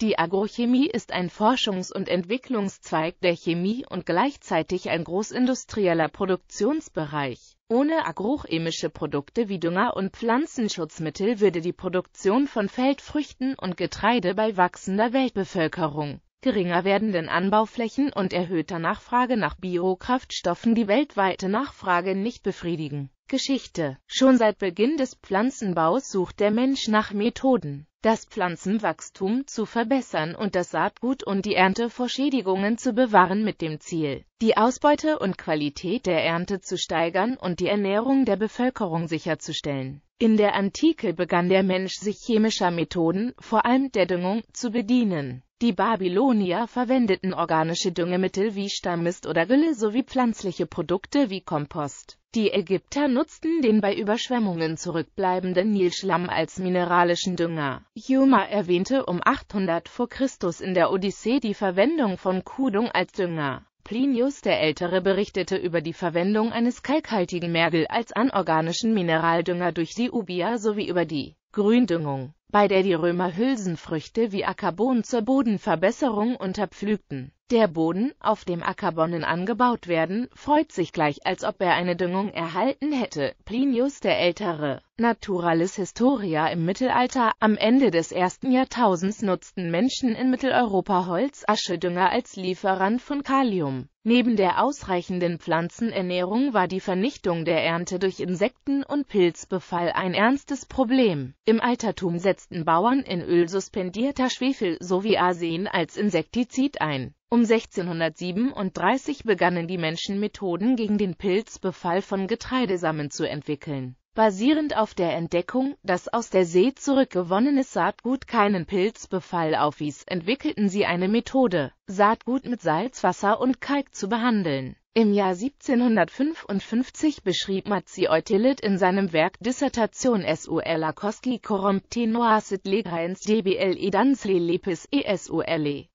Die Agrochemie ist ein Forschungs- und Entwicklungszweig der Chemie und gleichzeitig ein großindustrieller Produktionsbereich. Ohne agrochemische Produkte wie Dünger und Pflanzenschutzmittel würde die Produktion von Feldfrüchten und Getreide bei wachsender Weltbevölkerung, geringer werdenden Anbauflächen und erhöhter Nachfrage nach Biokraftstoffen die weltweite Nachfrage nicht befriedigen Geschichte. Schon seit Beginn des Pflanzenbaus sucht der Mensch nach Methoden, das Pflanzenwachstum zu verbessern und das Saatgut und die Ernte vor Schädigungen zu bewahren mit dem Ziel, die Ausbeute und Qualität der Ernte zu steigern und die Ernährung der Bevölkerung sicherzustellen. In der Antike begann der Mensch sich chemischer Methoden, vor allem der Düngung, zu bedienen. Die Babylonier verwendeten organische Düngemittel wie Stammist oder Gülle sowie pflanzliche Produkte wie Kompost. Die Ägypter nutzten den bei Überschwemmungen zurückbleibenden Nilschlamm als mineralischen Dünger. Juma erwähnte um 800 vor Christus in der Odyssee die Verwendung von Kudung als Dünger. Plinius der Ältere berichtete über die Verwendung eines kalkhaltigen Mergel als anorganischen Mineraldünger durch die Ubia sowie über die Gründüngung, bei der die Römer Hülsenfrüchte wie Ackerbon zur Bodenverbesserung unterpflügten. Der Boden, auf dem Ackerbonnen angebaut werden, freut sich gleich, als ob er eine Düngung erhalten hätte. Plinius der Ältere, Naturalis Historia im Mittelalter, am Ende des ersten Jahrtausends nutzten Menschen in Mitteleuropa Holz, Aschedünger als Lieferant von Kalium. Neben der ausreichenden Pflanzenernährung war die Vernichtung der Ernte durch Insekten- und Pilzbefall ein ernstes Problem. Im Altertum setzten Bauern in Öl suspendierter Schwefel sowie Arsen als Insektizid ein. Um 1637 begannen die Menschen Methoden gegen den Pilzbefall von Getreidesamen zu entwickeln. Basierend auf der Entdeckung, dass aus der See zurückgewonnenes Saatgut keinen Pilzbefall aufwies, entwickelten sie eine Methode, Saatgut mit Salzwasser und Kalk zu behandeln im Jahr 1755 beschrieb Matzi Eutilid in seinem Werk Dissertation sur la Koski corrompte noaset legaens dble dans les lepes et sur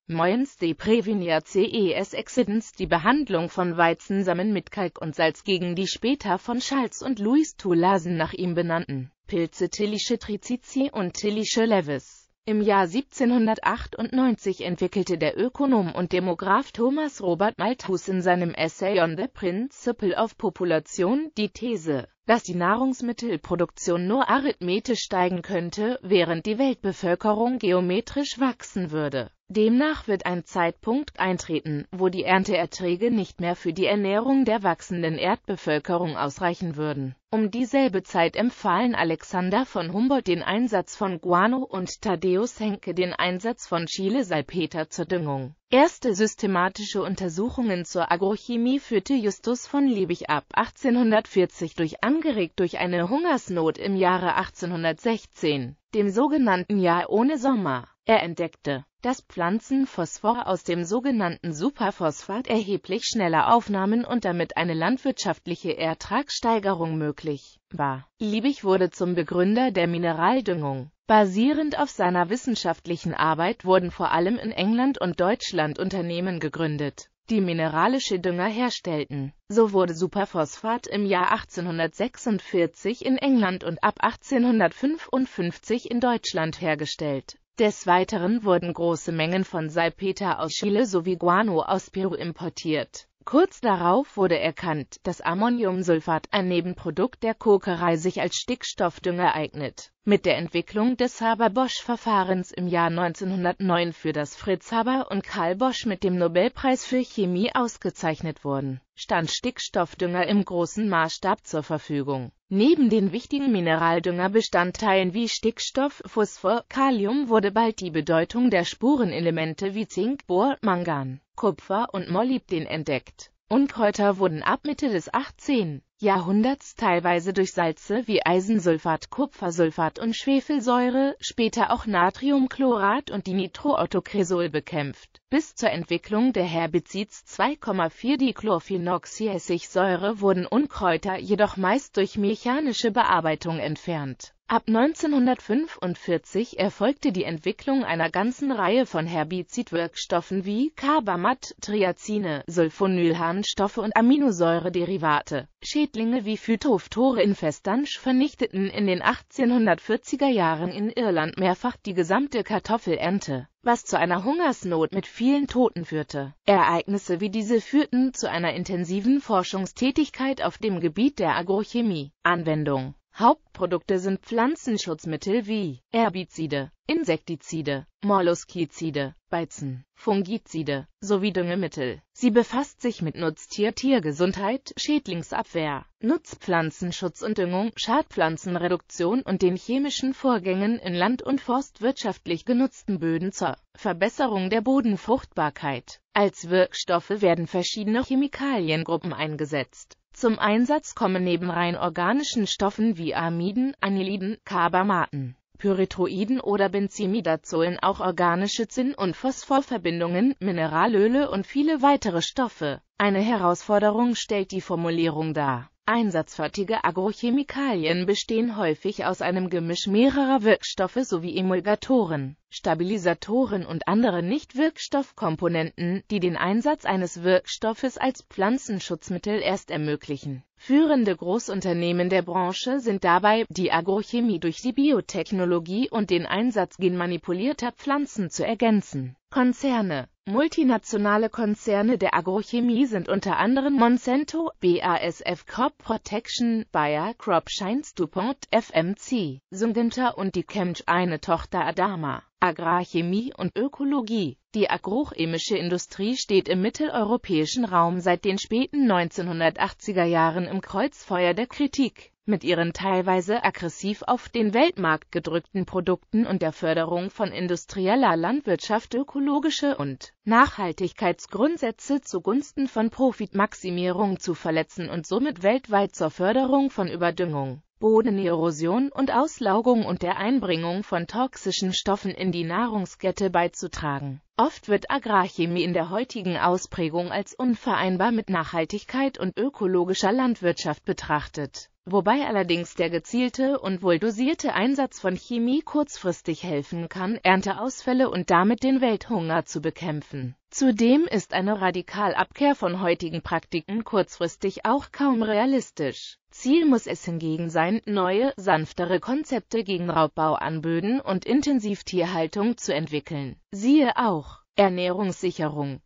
moyens e. de prévenir ces exidens die Behandlung von Weizensamen mit Kalk und Salz gegen die später von Schalz und Louis Toulasen nach ihm benannten Pilze Tillische trizici und Tillische levis. Im Jahr 1798 entwickelte der Ökonom und Demograph Thomas Robert Malthus in seinem Essay On the Principle of Population die These, dass die Nahrungsmittelproduktion nur arithmetisch steigen könnte, während die Weltbevölkerung geometrisch wachsen würde Demnach wird ein Zeitpunkt eintreten, wo die Ernteerträge nicht mehr für die Ernährung der wachsenden Erdbevölkerung ausreichen würden. Um dieselbe Zeit empfahlen Alexander von Humboldt den Einsatz von Guano und Thaddeus Henke den Einsatz von Chile-Salpeter zur Düngung. Erste systematische Untersuchungen zur Agrochemie führte Justus von Liebig ab 1840 durch angeregt durch eine Hungersnot im Jahre 1816 dem sogenannten Jahr ohne Sommer. Er entdeckte, dass Pflanzen Phosphor aus dem sogenannten Superphosphat erheblich schneller aufnahmen und damit eine landwirtschaftliche Ertragssteigerung möglich war. Liebig wurde zum Begründer der Mineraldüngung. Basierend auf seiner wissenschaftlichen Arbeit wurden vor allem in England und Deutschland Unternehmen gegründet die mineralische Dünger herstellten. So wurde Superphosphat im Jahr 1846 in England und ab 1855 in Deutschland hergestellt. Des Weiteren wurden große Mengen von Salpeter aus Chile sowie Guano aus Peru importiert Kurz darauf wurde erkannt, dass Ammoniumsulfat, ein Nebenprodukt der Kokerei, sich als Stickstoffdünger eignet. Mit der Entwicklung des Haber-Bosch-Verfahrens im Jahr 1909 für das Fritz Haber und Karl Bosch mit dem Nobelpreis für Chemie ausgezeichnet wurden, stand Stickstoffdünger im großen Maßstab zur Verfügung. Neben den wichtigen Mineraldüngerbestandteilen wie Stickstoff, Phosphor, Kalium wurde bald die Bedeutung der Spurenelemente wie Zink, Bohr, Mangan, Kupfer und Molybden entdeckt. Unkräuter wurden ab Mitte des 18. Jahrhunderts teilweise durch Salze wie Eisensulfat, Kupfersulfat und Schwefelsäure, später auch Natriumchlorat und Dinitrootoxazol bekämpft, bis zur Entwicklung der Herbizids 2,4-Dichlorphenoxyessigsäure wurden Unkräuter jedoch meist durch mechanische Bearbeitung entfernt. Ab 1945 erfolgte die Entwicklung einer ganzen Reihe von Herbizidwirkstoffen wie Carbamat, Triazine, Sulfonylharnstoffe und Aminosäurederivate. Siedlinge wie Phytophthore tore in Festange vernichteten in den 1840er Jahren in Irland mehrfach die gesamte Kartoffelernte, was zu einer Hungersnot mit vielen Toten führte. Ereignisse wie diese führten zu einer intensiven Forschungstätigkeit auf dem Gebiet der Agrochemie. Anwendung Hauptprodukte sind Pflanzenschutzmittel wie Herbizide, Insektizide, Molluskizide, Beizen, Fungizide sowie Düngemittel. Sie befasst sich mit Nutztier-Tiergesundheit, Schädlingsabwehr, Nutzpflanzenschutz und Düngung, Schadpflanzenreduktion und den chemischen Vorgängen in land- und forstwirtschaftlich genutzten Böden zur Verbesserung der Bodenfruchtbarkeit. Als Wirkstoffe werden verschiedene Chemikaliengruppen eingesetzt zum Einsatz kommen neben rein organischen Stoffen wie Amiden, Aniliden, Carbamaten, Pyretroiden oder Benzimidazolen auch organische Zinn- und Phosphorverbindungen, Mineralöle und viele weitere Stoffe. Eine Herausforderung stellt die Formulierung dar Einsatzfertige Agrochemikalien bestehen häufig aus einem Gemisch mehrerer Wirkstoffe sowie Emulgatoren, Stabilisatoren und anderen Nicht-Wirkstoffkomponenten, die den Einsatz eines Wirkstoffes als Pflanzenschutzmittel erst ermöglichen. Führende Großunternehmen der Branche sind dabei, die Agrochemie durch die Biotechnologie und den Einsatz genmanipulierter Pflanzen zu ergänzen Konzerne Multinationale Konzerne der Agrochemie sind unter anderem Monsanto, BASF Crop Protection, Bayer Crop Science DuPont, FMC, Syngenta und die Chemch eine Tochter Adama. Agrarchemie und Ökologie Die agrochemische Industrie steht im mitteleuropäischen Raum seit den späten 1980er Jahren im Kreuzfeuer der Kritik mit ihren teilweise aggressiv auf den Weltmarkt gedrückten Produkten und der Förderung von industrieller Landwirtschaft ökologische und Nachhaltigkeitsgrundsätze zugunsten von Profitmaximierung zu verletzen und somit weltweit zur Förderung von Überdüngung, Bodenerosion und Auslaugung und der Einbringung von toxischen Stoffen in die Nahrungskette beizutragen. Oft wird Agrarchemie in der heutigen Ausprägung als unvereinbar mit Nachhaltigkeit und ökologischer Landwirtschaft betrachtet wobei allerdings der gezielte und wohl dosierte Einsatz von Chemie kurzfristig helfen kann, Ernteausfälle und damit den Welthunger zu bekämpfen. Zudem ist eine Radikalabkehr von heutigen Praktiken kurzfristig auch kaum realistisch. Ziel muss es hingegen sein, neue, sanftere Konzepte gegen Raubbau an Böden und Intensivtierhaltung zu entwickeln. Siehe auch Ernährungssicherung